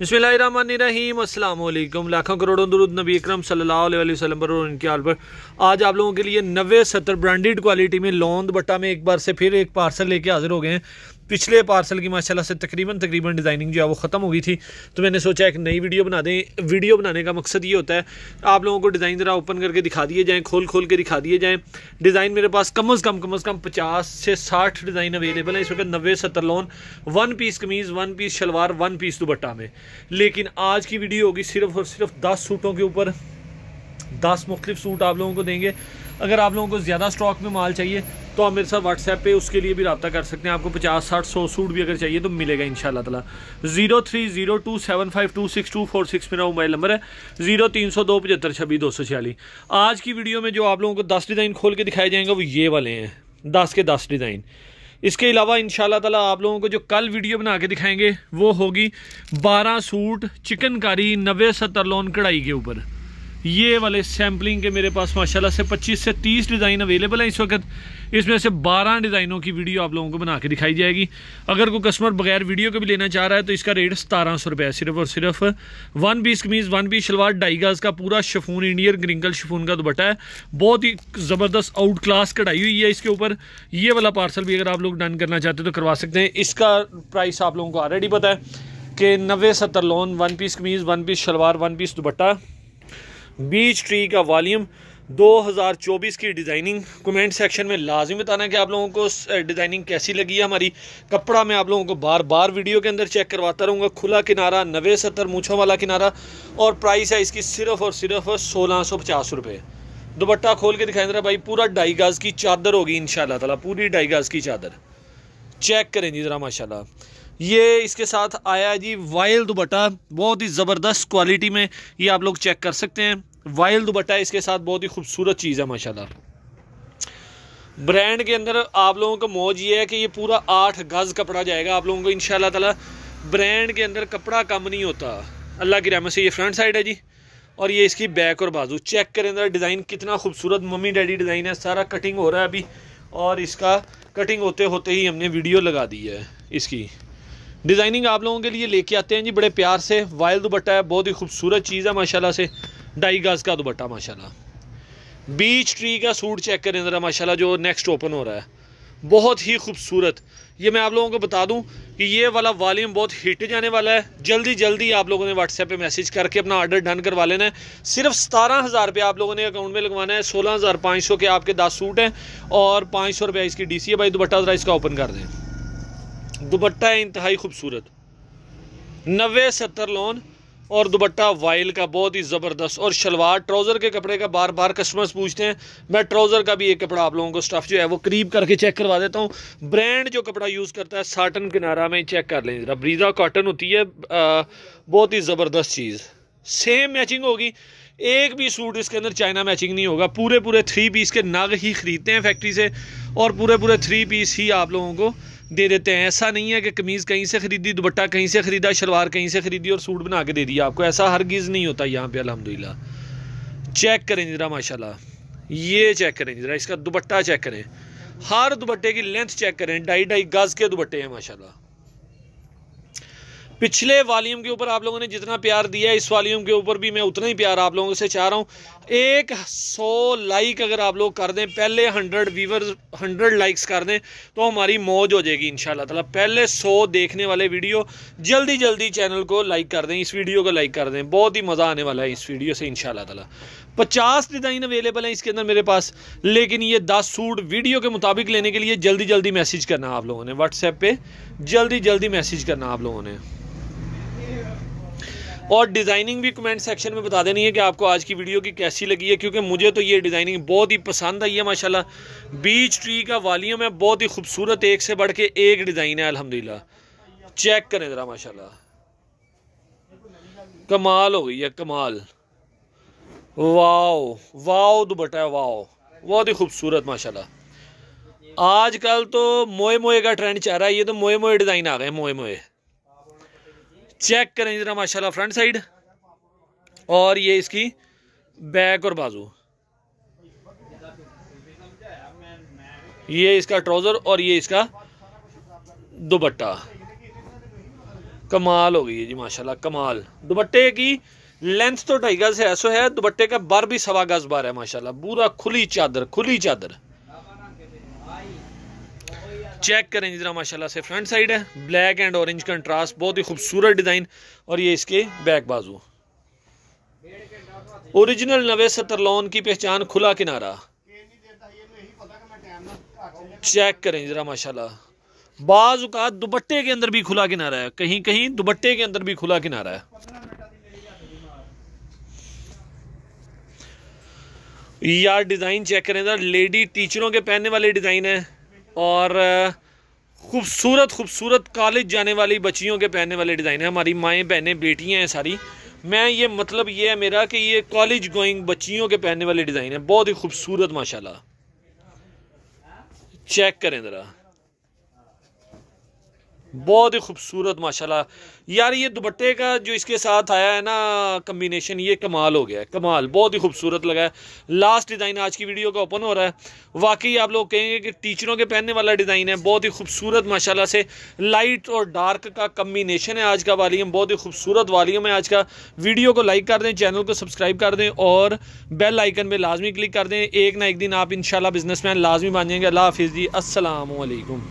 बसमिलकुम लाखों करोड़ों दरुद नबी अक्रम सल्लल्लाहु अलैहि वसल्लम पर और इनके आल पर आज आप लोगों के लिए नबे सत्तर ब्रांडेड क्वालिटी में लौंद बट्टा में एक बार से फिर एक पार्सल लेके हाजिर हो गए हैं पिछले पार्सल की माशाल्लाह से तकरीबन तकरीबन डिज़ाइनिंग जो है वो ख़त्म हो गई थी तो मैंने सोचा एक नई वीडियो बना दें वीडियो बनाने का मकसद ये होता है आप लोगों को डिज़ाइन ज़रा ओपन करके दिखा दिए जाएँ खोल खोल के दिखा दिए जाएँ डिज़ाइन मेरे पास कम अज़ कम कम अज़ कम पचास से साठ डिज़ाइन अवेलेबल है इस वक्त नब्बे सत्तर लोन वन पीस कमीज़ वन पीस शलवार वन पीस दुबट्टा में लेकिन आज की वीडियो होगी सिर्फ और सिर्फ दस सूटों के ऊपर दस मुख्तफ सूट आप लोगों को देंगे अगर आप लोगों को ज़्यादा स्टॉक में माल चाहिए तो आप मेरे साथ व्हाट्सएप पे उसके लिए भी रबा कर सकते हैं आपको पचास साठ सौ सूट भी अगर चाहिए तो मिलेगा इन शाला तला zero three zero two seven five two six two four six मेरा मोबाइल नंबर है जीरो तीन सौ दो पचहत्तर छब्बीस दो सौ छियालीस आज की वीडियो में जो आप लोगों को दस डिज़ाइन खोल के दिखाए जाएंगे वो ये वाले हैं दस के दस डिज़ाइन इसके अलावा इन तला आप लोगों को जो कल वीडियो बना के दिखाएंगे वो होगी बारह सूट चिकनकारी नबे सत्तर लोन कढ़ाई के ऊपर ये वाले सैम्पलिंग के मेरे पास माशाल्लाह से 25 से 30 डिज़ाइन अवेलेबल है इस वक्त इसमें से 12 डिज़ाइनों की वीडियो आप लोगों को बना के दिखाई जाएगी अगर कोई कस्टमर बगैर वीडियो के भी लेना चाह रहा है तो इसका रेट सतारह सौ रुपये सिर्फ और सिर्फ वन पीस कमीज़ वन पीस शलवार ढाई का पूरा शफून इंडियन ग्रिंकल शफून का दुपट्टा है बहुत ही ज़बरदस्त आउट क्लास कढ़ाई हुई है इसके ऊपर ये वाला पार्सल भी अगर आप लोग डन करना चाहते हैं तो करवा सकते हैं इसका प्राइस आप लोगों को ऑलरेडी पता है कि नबे सत्तर लोन वन पीस कमीज़ वन पीस शलवार वन पीस दुपट्टा बीच ट्री का वॉलीम 2024 की डिज़ाइनिंग कमेंट सेक्शन में लाजमी बताना कि आप लोगों को डिज़ाइनिंग कैसी लगी है हमारी कपड़ा मैं आप लोगों को बार बार वीडियो के अंदर चेक करवाता रहूँगा खुला किनारा नवे सत्तर मूछों वाला किनारा और प्राइस है इसकी सिर्फ और सिर्फ सोलह सौ पचास रुपये दुपट्टा खोल के दिखाएं जरा भाई पूरा ढाई गाज की चादर होगी इन शाला पूरी ढाई गाज की चादर चेक करें जी ज़रा माशाला ये इसके साथ आया जी वायल दुबट्टा बहुत ही ज़बरदस्त क्वालिटी में ये आप लोग चेक कर सकते हैं वाइल दुबट्टा इसके साथ बहुत ही खूबसूरत चीज़ है माशाल्लाह ब्रांड के अंदर आप लोगों का मौज ये है कि ये पूरा आठ गज़ कपड़ा जाएगा आप लोगों को इन ताला ब्रांड के अंदर कपड़ा कम नहीं होता अल्लाह की रहमत से ये फ्रंट साइड है जी और ये इसकी बैक और बाजू चेक करें अंदर डिज़ाइन कितना खूबसूरत मम्मी डैडी डिज़ाइन है सारा कटिंग हो रहा है अभी और इसका कटिंग होते होते ही हमने वीडियो लगा दी है इसकी डिज़ाइनिंग आप लोगों के लिए लेके आते हैं जी बड़े प्यार से वायल दुपट्टा है बहुत ही खूबसूरत चीज़ है माशाल्लाह से ढाई गज़ का दुपट्टा माशाल्लाह बीच ट्री का सूट चेक करें ज़रा माशाल्लाह जो नेक्स्ट ओपन हो रहा है बहुत ही खूबसूरत ये मैं आप लोगों को बता दूं कि ये वाला वॉल्यूम बहुत हिट जाने वाला है जल्दी जल्दी आप लोगों ने व्हाट्सएप पे मैसेज करके अपना ऑर्डर डन करवा लेना है सिर्फ सतारह हज़ार रुपये आप लोगों ने अकाउंट में लगवाना है सोलह हज़ार पाँच सौ के आपके दस सूट हैं और पाँच सौ रुपये इसकी डी सी है भाई दुपट्टा ज़रा इसका ओपन कर दें है इंतहाई खूबसूरत नवे सत्तर लोन और दुबट्टा वाइल का बहुत ही ज़बरदस्त और शलवार ट्राउज़र के कपड़े का बार बार कस्टमर्स पूछते हैं मैं ट्राउज़र का भी एक कपड़ा आप लोगों को स्टफ़ जो है वो करीब करके चेक करवा देता हूँ ब्रांड जो कपड़ा यूज़ करता है साटन किनारा में चेक कर लें ज़रा ब्रीजा कॉटन होती है बहुत ही ज़बरदस्त चीज़ सेम मैचिंग होगी एक भी सूट इसके अंदर चाइना मैचिंग नहीं होगा पूरे पूरे थ्री पीस के नग ही ख़रीदते हैं फैक्ट्री से और पूरे पूरे थ्री पीस ही आप लोगों को दे देते हैं ऐसा नहीं है कि कमीज़ कहीं से ख़रीदी दुपट्टा कहीं से ख़रीदा शलवार कहीं से ख़रीदी और सूट बना के दे दिया आपको ऐसा हर गीज़ नहीं होता यहाँ पे अलहमदिल्ला चेक करें ज़रा माशाल्लाह ये चेक करें ज़रा इसका दुपट्टा चेक करें हर दुपट्टे की लेंथ चेक करें ढाई ढाई गज़ के दुपट्टे हैं माशाल्लाह पिछले वालीम के ऊपर आप लोगों ने जितना प्यार दिया इस वॉल्यूम के ऊपर भी मैं उतना ही प्यार आप लोगों से चाह रहा हूँ एक सौ लाइक अगर आप लोग कर दें पहले हंड्रेड व्यूवर्स हंड्रेड लाइक्स कर दें तो हमारी मौज हो जाएगी इन ताला पहले सौ देखने वाले वीडियो जल्दी जल्दी चैनल को लाइक कर दें इस वीडियो को लाइक कर दें बहुत ही मज़ा आने वाला है इस वीडियो से इन ताला पचास डिज़ाइन अवेलेबल हैं इसके अंदर मेरे पास लेकिन ये दस सूट वीडियो के मुताबिक लेने के लिए जल्दी जल्दी मैसेज करना आप लोगों ने व्हाट्सएप पर जल्दी जल्दी मैसेज करना आप लोगों ने और डिज़ाइनिंग भी कमेंट सेक्शन में बता देनी है कि आपको आज की वीडियो की कैसी लगी है क्योंकि मुझे तो ये डिज़ाइनिंग बहुत ही पसंद आई है माशाल्लाह बीच ट्री का वालियम है बहुत ही खूबसूरत एक से बढ़ के एक डिज़ाइन है अलहमदिल्ला चेक करें ज़रा माशाला कमाल हो गई है कमाल वाओ वाओ दुबटा वाओ बहुत ही खूबसूरत माशाल्लाह आजकल तो मोए मोए का ट्रेंड चल रहा है ये तो मोए मोए डिज़ाइन आ गए मोए मोए चेक करें जरा माशाल्लाह फ्रंट साइड और ये इसकी बैक और बाजू ये इसका ट्राउज़र और ये इसका दुबट्टा कमाल हो गई है जी माशाल्लाह कमाल दुपट्टे की लेंथ तो ढाई गज है ऐसा है दुपट्टे का बार भी सवा गज बार है माशाल्लाह पूरा खुली चादर खुली चादर चेक करें जरा माशाल्लाह से फ्रंट साइड है ब्लैक एंड ऑरेंज कंट्रास्ट बहुत ही खूबसूरत डिज़ाइन और ये इसके बैक बाजू ओरिजिनल नवे सतर लॉन की पहचान खुला किनारा चेक करें जरा माशाल्लाह का दुपट्टे के अंदर भी खुला किनारा है कहीं कहीं दुपट्टे के अंदर भी खुला किनारा है यार डिज़ाइन चेक करें जरा लेडी टीचरों के पहनने वाले डिज़ाइन है और खूबसूरत खूबसूरत कॉलेज जाने वाली बच्चियों के पहनने वाले डिज़ाइन है हमारी माएँ बहनें बेटियाँ हैं सारी मैं ये मतलब ये है मेरा कि ये कॉलेज गोइंग बच्चियों के पहनने वाले डिज़ाइन है बहुत ही खूबसूरत माशाल्लाह चेक करें ज़रा बहुत ही खूबसूरत माशाल्लाह यार ये दुपट्टे का जो इसके साथ आया है ना कम्बिनेशन ये कमाल हो गया है कमाल बहुत ही खूबसूरत लगा है लास्ट डिज़ाइन आज की वीडियो का ओपन हो रहा है वाकई आप लोग कहेंगे कि टीचरों के पहनने वाला डिज़ाइन है बहुत ही खूबसूरत माशाल्लाह से लाइट और डार्क का कम्बिनेशन है आज का वालीम बहुत ही खूबसूरत वालीम है आज का वीडियो को लाइक कर दें चैनल को सब्सक्राइब कर दें और बेल आइकन पर लाजमी क्लिक कर दें एक ना एक दिन आप इन बिजनेसमैन लाजमी बन जाएंगे अल्लाह हाफिज़ जी असलकम